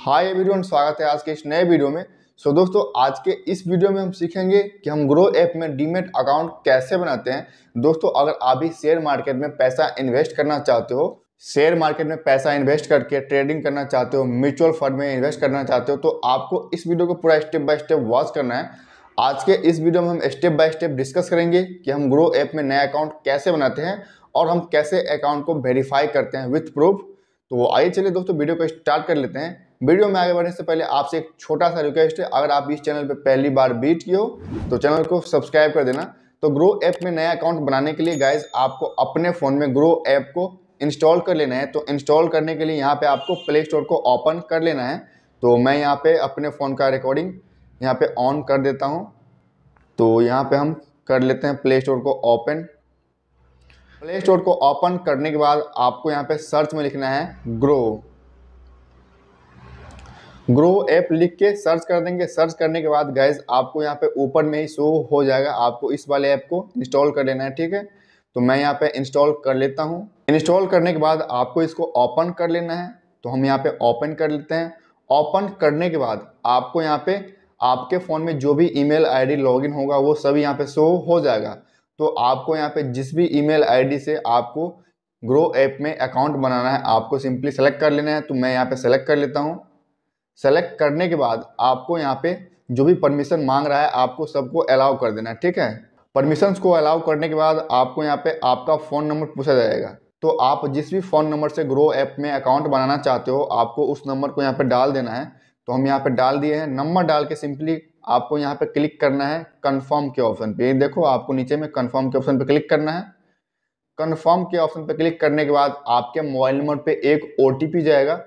hi everyone स्वागत है आज के इस नए वीडियो में सो so, दोस्तों आज के इस वीडियो में हम सीखेंगे कि हम ग्रो ऐप में डीमेट अकाउंट कैसे बनाते हैं दोस्तों अगर आप भी शेयर मार्केट में पैसा इन्वेस्ट करना चाहते हो शेयर मार्केट में पैसा इन्वेस्ट करके ट्रेडिंग करना चाहते हो म्यूचुअल फंड में इन्वेस्ट करना चाहते हो तो आपको इस वीडियो को पूरा स्टेप बाय स्टेप वॉच करना है आज के इस वीडियो में हम स्टेप बाय स्टेप डिस्कस करेंगे कि हम ग्रो ऐप में नया अकाउंट कैसे बनाते हैं और हम कैसे अकाउंट को वेरीफाई करते हैं विथ प्रूफ तो आइए चलिए दोस्तों वीडियो को स्टार्ट कर लेते हैं वीडियो में आगे बढ़ने से पहले आपसे एक छोटा सा रिक्वेस्ट है अगर आप इस चैनल पर पहली बार बीट किए हो तो चैनल को सब्सक्राइब कर देना तो ग्रो ऐप में नया अकाउंट बनाने के लिए गाइज आपको अपने फ़ोन में ग्रो ऐप को इंस्टॉल कर लेना है तो इंस्टॉल करने के लिए यहाँ पे आपको प्ले स्टोर को ओपन कर लेना है तो मैं यहाँ पे अपने फ़ोन का रिकॉर्डिंग यहाँ पे ऑन कर देता हूँ तो यहाँ पे हम कर लेते हैं प्ले स्टोर को ओपन प्ले स्टोर को ओपन करने के बाद आपको यहाँ पे सर्च में लिखना है ग्रो ग्रो ऐप लिख के सर्च कर देंगे सर्च करने के बाद गैस आपको यहाँ पे ऊपर में ही शो हो जाएगा आपको इस वाले ऐप को इंस्टॉल कर लेना है ठीक है तो मैं यहाँ पे इंस्टॉल कर लेता हूँ इंस्टॉल करने के बाद आपको इसको ओपन कर लेना है तो हम यहाँ पे ओपन कर लेते हैं ओपन करने के बाद आपको यहाँ पे आपके फ़ोन में जो भी ईमेल आईडी लॉगिन होगा वो सभी यहाँ पे शो हो जाएगा तो आपको यहाँ पे जिस भी ईमेल आईडी से आपको ग्रो ऐप में अकाउंट बनाना है आपको सिंपली सेलेक्ट कर लेना है तो मैं यहाँ पे सेलेक्ट कर लेता हूँ सेलेक्ट करने के बाद आपको यहाँ पे जो भी परमिशन मांग रहा है आपको सबको अलाउ कर देना है ठीक है परमिशन को अलाउ करने के बाद आपको यहाँ पे आपका फ़ोन नंबर पूछा जाएगा तो आप जिस भी फ़ोन नंबर से ग्रो ऐप में अकाउंट बनाना चाहते हो आपको उस नंबर को यहाँ पर डाल देना है तो हम यहाँ पर डाल दिए हैं नंबर डाल के सिंपली आपको यहाँ पर क्लिक करना है कन्फर्म के ऑप्शन पर ये देखो आपको नीचे में कन्फर्म के ऑप्शन पर क्लिक करना है कन्फर्म के ऑप्शन पर क्लिक करने के बाद आपके मोबाइल नंबर पे एक ओ जाएगा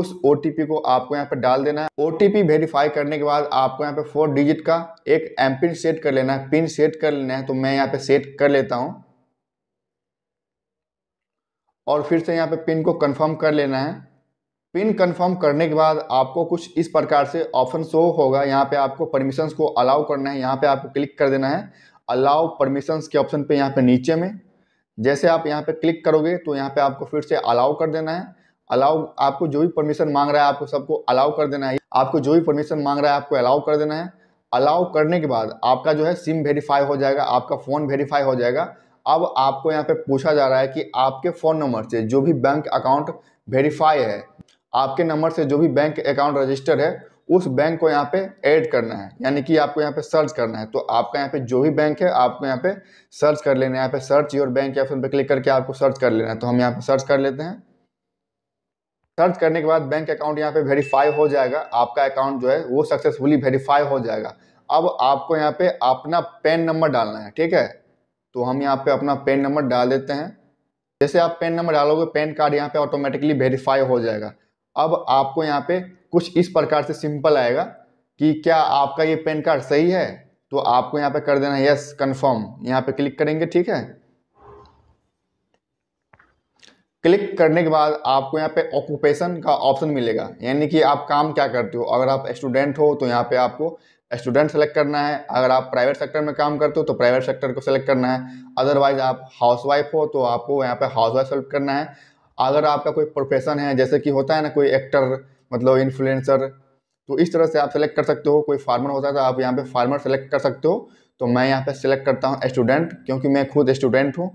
उस ओ को आपको यहाँ पर डाल देना है ओ वेरीफाई करने के बाद आपको यहाँ पे फोर डिजिट का एक एम पिन सेट कर लेना है पिन सेट कर लेना है तो मैं यहाँ पे सेट कर लेता हूँ और फिर से यहाँ पे पिन को कंफर्म कर लेना है पिन कंफर्म करने के बाद आपको कुछ इस प्रकार से ऑप्शन शो होगा यहाँ पे आपको परमिशंस को अलाउ करना है यहाँ पे आपको क्लिक कर देना है अलाउ परमिशंस के ऑप्शन पे यहाँ पे नीचे में जैसे आप यहाँ पे क्लिक करोगे तो यहाँ पे आपको फिर से अलाउ कर देना है अलाउ आपको जो भी परमिशन मांग रहा है आपको सबको अलाउ कर देना है आपको जो भी परमिशन मांग रहा है आपको अलाउ कर देना है अलाउ करने के बाद आपका जो है सिम वेरीफाई हो जाएगा आपका फ़ोन वेरीफाई हो जाएगा अब आपको यहाँ पे पूछा जा रहा है कि आपके फ़ोन नंबर से जो भी बैंक अकाउंट वेरीफाई है आपके नंबर से जो भी बैंक अकाउंट रजिस्टर है उस बैंक को यहाँ पे ऐड करना है यानी कि आपको यहाँ पे सर्च करना है तो आपका यहाँ पे जो भी बैंक है आपको यहाँ पे सर्च कर लेना है यहाँ पे सर्च योर बैंक ऑप्शन पे क्लिक करके आपको सर्च कर लेना है तो हम यहाँ पे सर्च कर लेते हैं सर्च करने के बाद बैंक अकाउंट यहाँ पे वेरीफाई हो जाएगा आपका अकाउंट जो है वो सक्सेसफुली वेरीफाई हो जाएगा अब आपको यहाँ पे अपना पेन नंबर डालना है ठीक है तो हम यहाँ पे अपना पेन नंबर डाल देते हैं जैसे आप पेन नंबर डालोगे पेन कार्ड यहाँ पे ऑटोमेटिकली वेरीफाई हो जाएगा अब आपको यहाँ पे कुछ इस प्रकार से सिंपल आएगा कि क्या आपका ये पेन कार्ड सही है तो आपको यहाँ पे कर देना यस कन्फर्म यहाँ पे क्लिक करेंगे ठीक है क्लिक करने के बाद आपको यहाँ पे ऑक्यूपेशन का ऑप्शन मिलेगा यानी कि आप काम क्या करते हो अगर आप स्टूडेंट हो तो यहाँ पे आपको स्टूडेंट सेलेक्ट करना है अगर आप प्राइवेट सेक्टर में काम करते हो तो प्राइवेट सेक्टर को सेलेक्ट करना है अदरवाइज आप हाउसवाइफ हो तो आपको यहाँ पे हाउसवाइफ सेलेक्ट करना है अगर आपका कोई प्रोफेशन है जैसे कि होता है ना कोई एक्टर मतलब इन्फ्लुएंसर तो इस तरह से आप सेलेक्ट कर सकते हो कोई फार्मर होता है तो आप यहाँ पे फार्मर सेलेक्ट कर सकते हो तो मैं यहाँ पे सेलेक्ट करता हूँ स्टूडेंट क्योंकि मैं खुद स्टूडेंट हूँ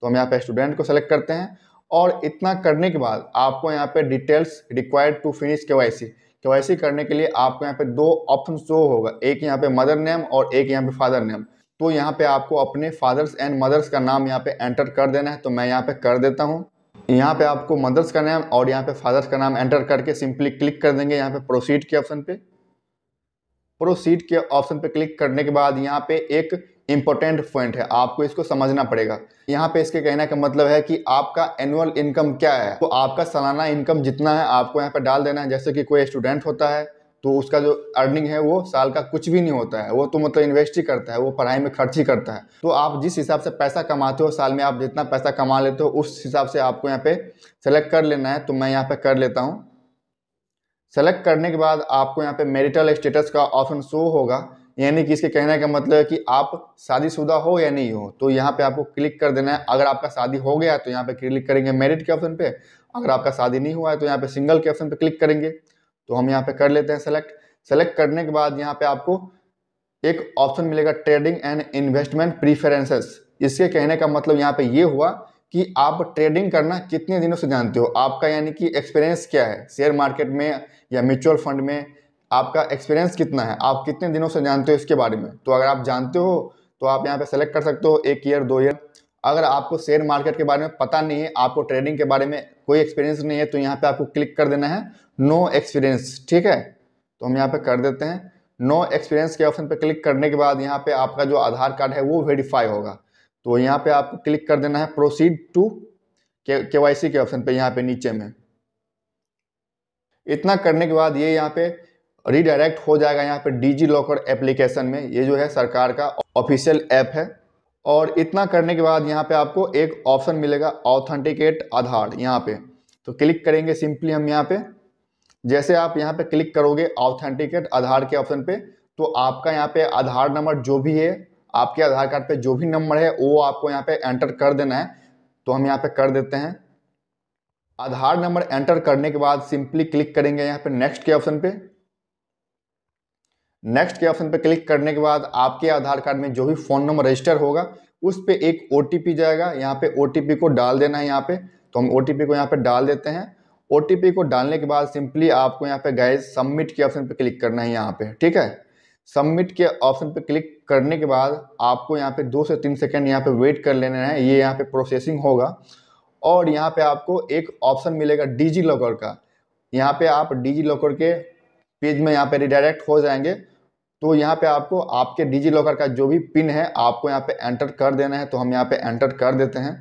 तो हम यहाँ पे स्टूडेंट को सेलेक्ट करते हैं और इतना करने के बाद आपको यहाँ पे details required to finish K Y C K Y सी करने के लिए आपको यहाँ पे दो ऑप्शन शो होगा एक यहाँ पे मदर नेम और एक यहाँ पे फादर नेम तो यहाँ पे आपको अपने फादर्स एंड मदर्स का नाम यहाँ पे एंटर कर देना है तो मैं यहाँ पे कर देता हूँ यहाँ पे आपको मदर्स का नाम और यहाँ पे फादर्स का नाम एंटर करके सिंपली क्लिक कर देंगे यहाँ पे प्रोसीड के ऑप्शन पे प्रोसीड के ऑप्शन पे क्लिक करने के बाद यहाँ पे एक इंपॉर्टेंट पॉइंट है आपको इसको समझना पड़ेगा यहाँ पे इसके कहने का मतलब है कि आपका एनुअल इनकम क्या है तो आपका सालाना इनकम जितना है आपको यहाँ पर डाल देना है जैसे कि कोई स्टूडेंट होता है तो उसका जो अर्निंग है वो साल का कुछ भी नहीं होता है वो तो मतलब इन्वेस्ट ही करता है वो पढ़ाई में खर्च ही करता है तो आप जिस हिसाब से पैसा कमाते हो साल में आप जितना पैसा कमा लेते हो उस हिसाब से आपको यहाँ पे सेलेक्ट कर लेना है तो मैं यहाँ पे कर लेता हूँ सेलेक्ट करने के बाद आपको यहाँ पे मेरिटल स्टेटस का ऑप्शन शो होगा यानी कि इसके कहने का मतलब है कि आप शादीशुदा हो या नहीं हो तो यहाँ पे आपको क्लिक कर देना है अगर आपका शादी हो गया तो यहाँ पे क्लिक करेंगे मैरिड के ऑप्शन पे अगर आपका शादी नहीं हुआ है तो यहाँ पे सिंगल के ऑप्शन पे क्लिक करेंगे तो हम यहाँ पे कर लेते हैं सेलेक्ट सेलेक्ट करने के बाद यहाँ पे आपको एक ऑप्शन मिलेगा ट्रेडिंग एंड इन्वेस्टमेंट प्रीफरेंसेस इसके कहने का मतलब यहाँ पे ये हुआ कि आप ट्रेडिंग करना कितने दिनों से जानते हो आपका यानी कि एक्सपीरियंस क्या है शेयर मार्केट में या म्यूचुअल फंड में आपका एक्सपीरियंस कितना है आप कितने दिनों से जानते हो इसके बारे में तो अगर आप जानते हो तो आप यहाँ पे सेलेक्ट कर सकते हो एक ईयर दो ईयर अगर आपको शेयर मार्केट के बारे में पता नहीं है आपको ट्रेडिंग के बारे में कोई एक्सपीरियंस नहीं है तो यहाँ पे आपको क्लिक कर देना है नो एक्सपीरियंस ठीक है तो हम यहाँ पे कर देते हैं नो एक्सपीरियंस के ऑप्शन पे क्लिक करने के बाद यहाँ पे आपका जो आधार कार्ड है वो वेरीफाई होगा तो यहाँ पे आपको क्लिक कर देना है proceed to K Y C के ऑप्शन पर यहाँ पे नीचे में इतना करने के बाद ये यहाँ पे रिडायरेक्ट हो जाएगा यहाँ पे डिजी लॉकर एप्लीकेशन में ये जो है सरकार का ऑफिशियल ऐप है और इतना करने के बाद यहाँ पे आपको एक ऑप्शन मिलेगा ऑथेंटिकेट आधार यहाँ पे तो क्लिक करेंगे सिंपली हम यहाँ पे जैसे आप यहाँ पे क्लिक करोगे ऑथेंटिकेट आधार के ऑप्शन पे तो आपका यहाँ पे आधार नंबर जो भी है आपके आधार कार्ड पे जो भी नंबर है वो आपको यहाँ पे एंटर कर देना है तो हम यहाँ पे कर देते हैं आधार नंबर एंटर करने के बाद सिंपली क्लिक करेंगे यहाँ पे नेक्स्ट के ऑप्शन पे नेक्स्ट के ऑप्शन पर क्लिक करने के बाद आपके आधार कार्ड में जो भी फ़ोन नंबर रजिस्टर होगा उस पर एक ओ जाएगा यहाँ पे ओ को डाल देना है यहाँ पे तो हम ओ को यहाँ पे डाल देते हैं ओ को डालने के बाद सिंपली आपको यहाँ पे गए सबमिट के ऑप्शन पे क्लिक करना है यहाँ पे ठीक है सबमिट के ऑप्शन पे क्लिक करने के बाद आपको यहाँ पे दो से तीन सेकेंड यहाँ पे वेट कर लेना है ये यहाँ पे प्रोसेसिंग होगा और यहाँ पे आपको एक ऑप्शन मिलेगा डिजी लॉकर का यहाँ पे आप डिजी लॉकर के पेज में यहाँ पे रिडायरेक्ट हो जाएंगे तो यहाँ पे आपको आपके डिजी लॉकर का जो भी पिन है आपको यहाँ पे एंटर कर देना है तो हम यहाँ पे एंटर कर देते हैं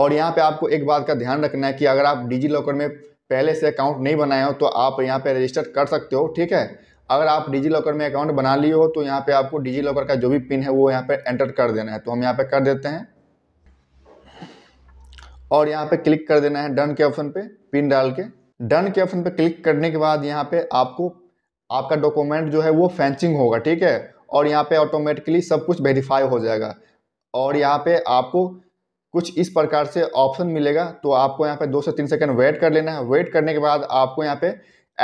और यहाँ पे आपको एक बात का ध्यान रखना है कि अगर आप डिजी लॉकर में पहले से अकाउंट नहीं बनाए हो तो आप यहाँ पे रजिस्टर कर सकते हो ठीक है अगर आप डिजी लॉकर में अकाउंट बना लिए हो तो यहाँ पर आपको डिजी लॉकर का जो भी पिन है वो यहाँ पर एंटर कर देना है तो हम यहाँ पर कर देते हैं और यहाँ पर क्लिक कर देना है डन के ऑप्शन पर पिन डाल के डन के ऑप्शन पर क्लिक करने के बाद यहाँ पे आपको आपका डॉक्यूमेंट जो है वो फेंसिंग होगा ठीक है और यहाँ पे ऑटोमेटिकली सब कुछ वेरीफाई हो जाएगा और यहाँ पे आपको कुछ इस प्रकार से ऑप्शन मिलेगा तो आपको यहाँ पे दो से तीन सेकंड वेट कर लेना है वेट करने के बाद आपको यहाँ पे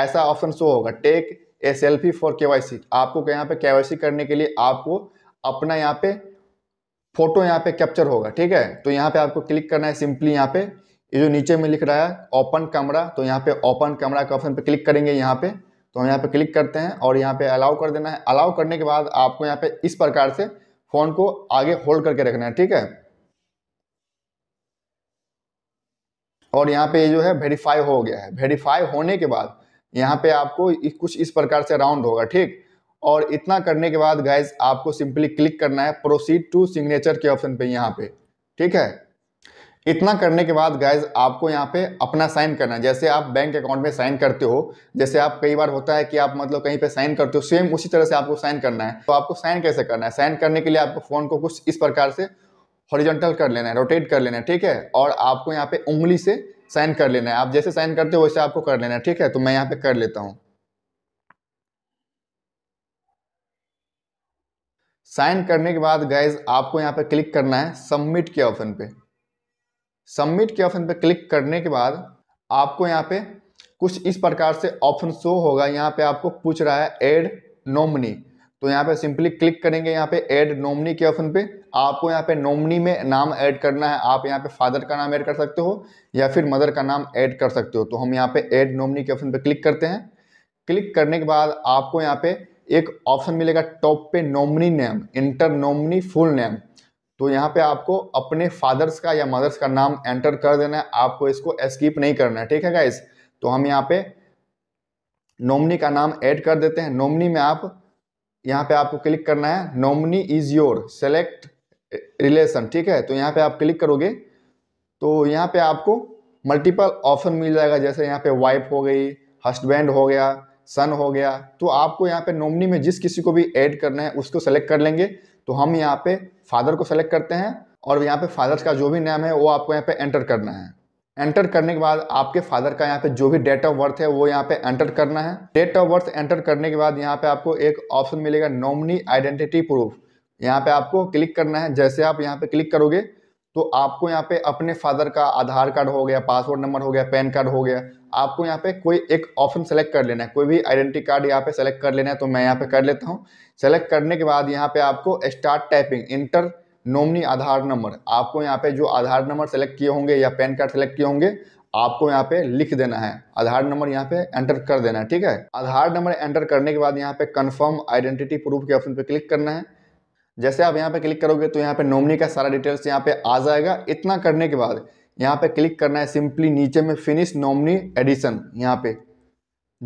ऐसा ऑप्शन शो होगा take a selfie for K आपको यहाँ पे के करने के लिए आपको अपना यहाँ पे फोटो यहाँ पे कैप्चर होगा ठीक है तो यहाँ पे आपको क्लिक करना है सिंपली यहाँ पे ये यह जो नीचे में लिख रहा है ओपन कैमरा तो यहाँ पे ओपन कैमरा के ऑप्शन पे क्लिक करेंगे यहाँ पे तो हम यहाँ पे क्लिक करते हैं और यहाँ पे अलाउ कर देना है अलाउ करने के बाद आपको यहाँ पे इस प्रकार से फ़ोन को आगे होल्ड करके रखना है ठीक है और यहाँ पे ये जो है वेरीफाई हो गया है वेरीफाई होने के बाद यहाँ पे आपको कुछ इस प्रकार से राउंड होगा ठीक और इतना करने के बाद गाइज आपको सिंपली क्लिक करना है प्रोसीड टू सिग्नेचर के ऑप्शन पे यहाँ पे ठीक है इतना करने के बाद गैज आपको यहाँ पे अपना साइन करना है जैसे आप बैंक अकाउंट में साइन करते हो जैसे आप कई बार होता है कि आप मतलब कहीं पे साइन करते हो सेम उसी तरह से आपको साइन करना है तो आपको साइन कैसे करना है साइन करने के लिए आपको फ़ोन को कुछ इस प्रकार से हॉरिजेंटल कर लेना है रोटेट कर लेना है ठीक है और आपको यहाँ पे उंगली से साइन कर लेना है आप जैसे साइन करते हो वैसे आपको कर लेना है ठीक है तो मैं यहाँ पे कर लेता हूँ साइन करने के बाद गैज आपको यहाँ पे क्लिक करना है सबमिट के ऑप्शन पे सबमिट के ऑप्शन पर क्लिक करने के बाद आपको यहाँ पे कुछ इस प्रकार से ऑप्शन शो होगा यहाँ पे आपको पूछ रहा है एड नॉमनी तो यहाँ पे सिंपली क्लिक करेंगे यहाँ पे ऐड नॉमनी के ऑप्शन पे आपको यहाँ पे नोमनी में नाम ऐड करना है आप यहाँ पे फादर का नाम ऐड कर सकते हो या फिर मदर का नाम ऐड कर सकते हो तो हम यहाँ पे ऐड नॉमनी के ऑप्शन पे क्लिक करते हैं क्लिक करने के बाद आपको यहाँ पे एक ऑप्शन मिलेगा टॉप पे nominee name enter nominee full name तो यहाँ पे आपको अपने फादर्स का या मदर्स का नाम एंटर कर देना है आपको इसको स्कीप नहीं करना है ठीक है गाइस तो हम यहाँ पे नॉमनी का नाम ऐड कर देते हैं नॉमनी में आप यहाँ पे आपको क्लिक करना है nominee is your select relation ठीक है तो यहाँ पे आप क्लिक करोगे तो यहाँ पे आपको मल्टीपल ऑप्शन मिल जाएगा जैसे यहाँ पे वाइफ हो गई हस्बैंड हो गया सन हो गया तो आपको यहाँ पे नॉमनी में जिस किसी को भी ऐड करना है उसको सेलेक्ट कर लेंगे तो हम यहाँ पे फादर को सेलेक्ट करते हैं और यहाँ पे फादर्स का जो भी नेम है वो आपको यहाँ पे एंटर करना है एंटर करने के बाद आपके फादर का यहाँ पे जो भी डेट ऑफ बर्थ है वो यहाँ पे एंटर करना है डेट ऑफ बर्थ एंटर करने के बाद यहाँ पे आपको एक ऑप्शन मिलेगा नॉमनी आइडेंटिटी प्रूफ यहाँ पे आपको क्लिक करना है जैसे आप यहाँ पे क्लिक करोगे तो आपको यहाँ पे अपने फादर का आधार कार्ड हो गया पासपोर्ट नंबर हो गया पैन कार्ड हो गया आपको यहाँ पे कोई एक ऑप्शन सेलेक्ट कर लेना है कोई भी आइडेंटिटी कार्ड यहाँ पे सेलेक्ट कर लेना है तो मैं यहाँ पे कर लेता हूँ सेलेक्ट करने के बाद यहाँ पे आपको start typing enter nominee Aadhaar number आपको यहाँ पे जो आधार नंबर सेलेक्ट किए होंगे या पैन कार्ड सेलेक्ट किए होंगे आपको यहाँ पे लिख देना है आधार नंबर यहाँ पे एंटर कर देना है ठीक है आधार नंबर एंटर करने के बाद यहाँ पे कन्फर्म आइडेंटिटी प्रूफ के ऑप्शन पे क्लिक करना है जैसे आप यहाँ पे क्लिक करोगे तो यहाँ पे नॉमनी का सारा डिटेल्स यहाँ पे आ जाएगा इतना करने के बाद यहाँ पे क्लिक करना है सिंपली नीचे में फिनिश नॉमनी एडिशन यहाँ पे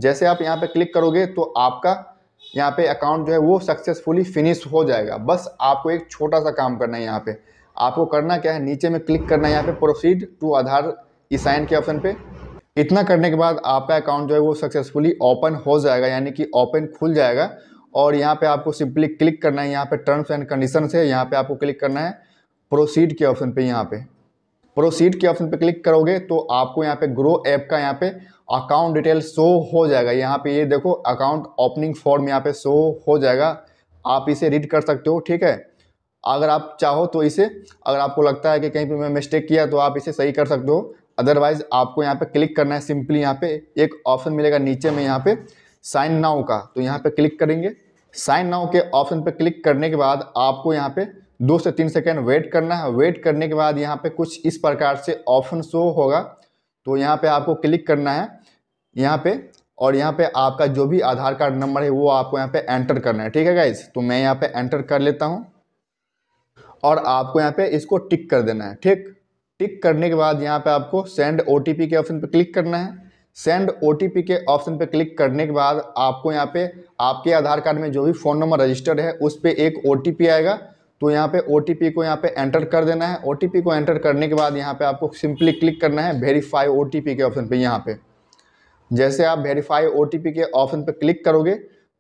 जैसे आप यहाँ पे क्लिक करोगे तो आपका यहाँ पे अकाउंट जो है वो सक्सेसफुली फिनिश हो जाएगा बस आपको एक छोटा सा काम करना है यहाँ पे आपको करना क्या है नीचे में क्लिक करना है यहाँ पे प्रोसीड टू आधार इसाइन के ऑप्शन पे इतना करने के बाद आपका अकाउंट जो है वो सक्सेसफुली ओपन हो जाएगा यानी कि ओपन खुल जाएगा और यहाँ पे आपको सिंपली क्लिक करना है यहाँ पे टर्म्स एंड कंडीशन है यहाँ पे आपको क्लिक करना है प्रोसीड के ऑप्शन पे यहाँ पे प्रोसीड के ऑप्शन पे क्लिक करोगे तो आपको यहाँ पे ग्रो ऐप का यहाँ पे अकाउंट डिटेल शो हो जाएगा यहाँ पे ये देखो अकाउंट ओपनिंग फॉर्म यहाँ पे शो हो जाएगा आप इसे रीड कर सकते हो ठीक है अगर आप चाहो तो इसे अगर आपको लगता है कि कहीं पे मैं मिस्टेक किया तो आप इसे सही कर सकते हो अदरवाइज आपको यहाँ पे क्लिक करना है सिंपली यहाँ पे एक ऑप्शन मिलेगा नीचे में यहाँ पे साइन नाउ का तो यहाँ पे क्लिक करेंगे साइन नाउ के ऑप्शन पे क्लिक करने के बाद आपको यहाँ पे दो से तीन सेकेंड वेट करना है वेट करने के बाद यहाँ पे कुछ इस प्रकार से ऑप्शन शो होगा तो यहाँ पे आपको क्लिक करना है यहाँ पे और यहाँ पे आपका जो भी आधार कार्ड नंबर है वो आपको यहाँ पे एंटर करना है ठीक है गाइज तो मैं यहाँ पे एंटर कर लेता हूँ और आपको यहाँ पे इसको टिक कर देना है ठीक टिक करने के बाद यहाँ पे आपको सेंड ओ के ऑप्शन पर क्लिक करना है सेंड ओ के ऑप्शन पर क्लिक करने के बाद आपको यहाँ पे आपके आधार कार्ड में जो भी फ़ोन नंबर रजिस्टर्ड है उस पर एक ओ आएगा तो यहाँ पे ओ को यहाँ पे एंटर कर देना है ओ को एंटर करने के बाद यहाँ पे आपको सिंपली क्लिक करना है वेरीफाई ओ के ऑप्शन पे यहाँ पे जैसे आप वेरीफाई ओ के ऑप्शन पे क्लिक करोगे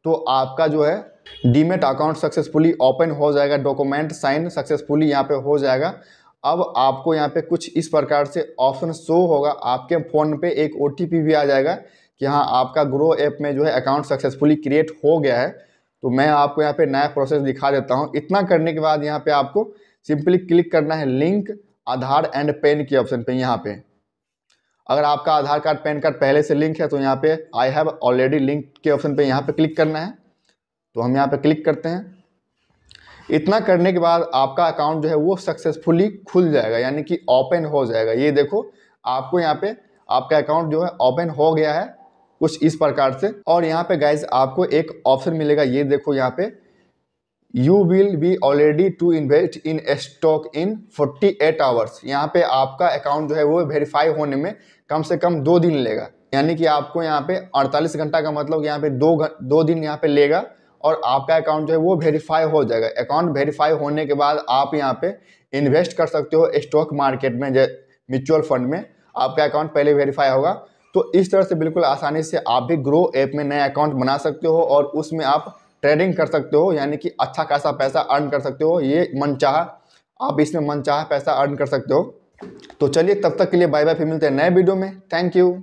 तो आपका जो है डीमेट अकाउंट सक्सेसफुली ओपन हो जाएगा डॉक्यूमेंट साइन सक्सेसफुली यहाँ पे हो जाएगा अब आपको यहाँ पे कुछ इस प्रकार से ऑप्शन शो होगा आपके फ़ोन पे एक ओ भी आ जाएगा कि हाँ आपका ग्रो ऐप में जो है अकाउंट सक्सेसफुली क्रिएट हो गया है तो मैं आपको यहाँ पे नया प्रोसेस दिखा देता हूँ इतना करने के बाद यहाँ पे आपको सिंपली क्लिक करना है लिंक आधार एंड पेन के ऑप्शन पे यहाँ पे अगर आपका आधार कार्ड पैन कार्ड पहले से लिंक है तो यहाँ पे आई हैव ऑलरेडी लिंक के ऑप्शन पे यहाँ पे क्लिक करना है तो हम यहाँ पे क्लिक करते हैं इतना करने के बाद आपका अकाउंट जो है वो सक्सेसफुली खुल जाएगा यानी कि ओपन हो जाएगा ये देखो आपको यहाँ पे आपका अकाउंट जो है ओपन हो गया है कुछ इस प्रकार से और यहाँ पे गाइज आपको एक ऑप्शन मिलेगा ये देखो यहाँ पे you will be already to invest in stock in 48 hours यहाँ पे आपका अकाउंट जो है वो वेरीफाई होने में कम से कम दो दिन लेगा यानी कि आपको यहाँ पे 48 घंटा का मतलब यहाँ पे दो दो दिन यहाँ पे लेगा और आपका अकाउंट जो है वो वेरीफाई हो जाएगा अकाउंट वेरीफाई होने के बाद आप यहाँ पे इन्वेस्ट कर सकते हो स्टॉक मार्केट में म्यूचुअल फंड में आपका अकाउंट पहले वेरीफाई होगा तो इस तरह से बिल्कुल आसानी से आप भी ग्रो ऐप में नया अकाउंट बना सकते हो और उसमें आप ट्रेडिंग कर सकते हो यानी कि अच्छा खासा पैसा अर्न कर सकते हो ये चाह आप इसमें चाह पैसा अर्न कर सकते हो तो चलिए तब तक के लिए बाय बाय फिर मिलते हैं नए वीडियो में थैंक यू